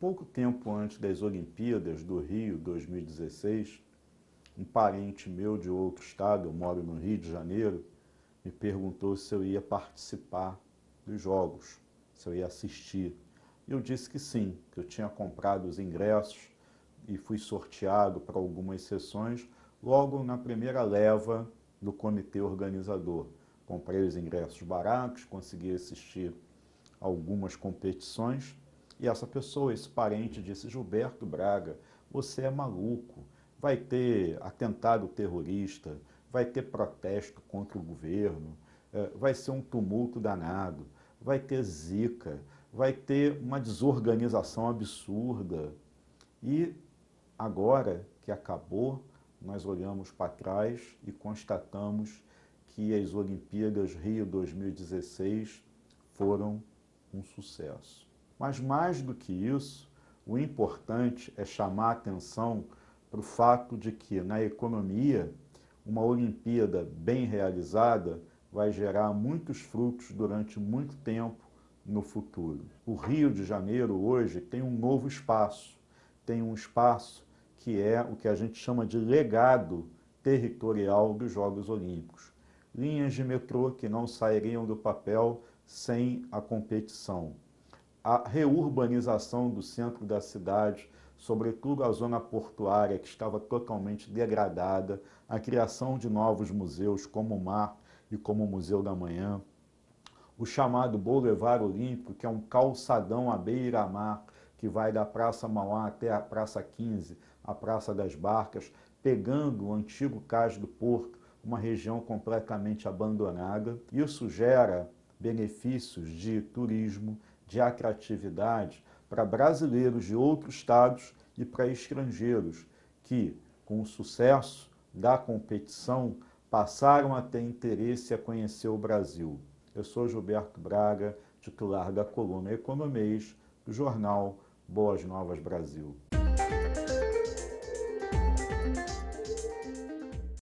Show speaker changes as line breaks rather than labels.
pouco tempo antes das Olimpíadas do Rio 2016, um parente meu de outro estado, eu moro no Rio de Janeiro, me perguntou se eu ia participar dos jogos, se eu ia assistir. Eu disse que sim, que eu tinha comprado os ingressos e fui sorteado para algumas sessões logo na primeira leva do comitê organizador. Comprei os ingressos baratos, consegui assistir algumas competições e essa pessoa, esse parente, disse: Gilberto Braga, você é maluco. Vai ter atentado terrorista, vai ter protesto contra o governo, eh, vai ser um tumulto danado, vai ter zika, vai ter uma desorganização absurda. E agora que acabou, nós olhamos para trás e constatamos que as Olimpíadas Rio 2016 foram um sucesso. Mas mais do que isso, o importante é chamar a atenção para o fato de que, na economia, uma Olimpíada bem realizada vai gerar muitos frutos durante muito tempo no futuro. O Rio de Janeiro hoje tem um novo espaço, tem um espaço que é o que a gente chama de legado territorial dos Jogos Olímpicos. Linhas de metrô que não sairiam do papel sem a competição a reurbanização do centro da cidade, sobretudo a zona portuária, que estava totalmente degradada, a criação de novos museus, como o Mar e como o Museu da Manhã, o chamado Boulevard Olímpico, que é um calçadão à beira-mar, que vai da Praça Mauá até a Praça 15, a Praça das Barcas, pegando o antigo cais do Porto, uma região completamente abandonada. Isso gera benefícios de turismo, de atratividade para brasileiros de outros estados e para estrangeiros que, com o sucesso da competição, passaram a ter interesse a conhecer o Brasil. Eu sou Gilberto Braga, titular da coluna Economês, do jornal Boas Novas Brasil.